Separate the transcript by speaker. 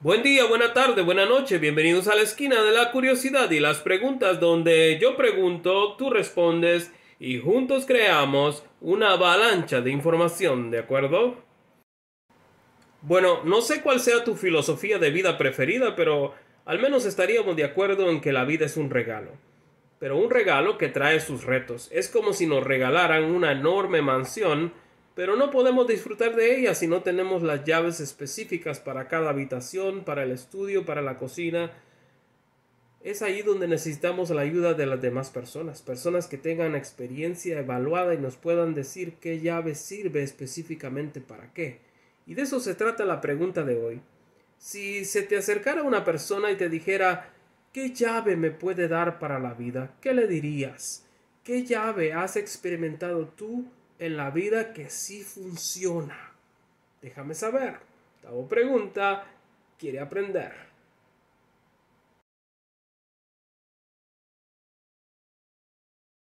Speaker 1: Buen día, buena tarde, buena noche, bienvenidos a la esquina de la curiosidad y las preguntas donde yo pregunto, tú respondes y juntos creamos una avalancha de información, ¿de acuerdo? Bueno, no sé cuál sea tu filosofía de vida preferida, pero al menos estaríamos de acuerdo en que la vida es un regalo. Pero un regalo que trae sus retos. Es como si nos regalaran una enorme mansión pero no podemos disfrutar de ella si no tenemos las llaves específicas para cada habitación, para el estudio, para la cocina. Es ahí donde necesitamos la ayuda de las demás personas, personas que tengan experiencia evaluada y nos puedan decir qué llave sirve específicamente para qué. Y de eso se trata la pregunta de hoy. Si se te acercara una persona y te dijera, ¿qué llave me puede dar para la vida? ¿Qué le dirías? ¿Qué llave has experimentado tú en la vida que sí funciona? Déjame saber. Tavo pregunta, quiere aprender.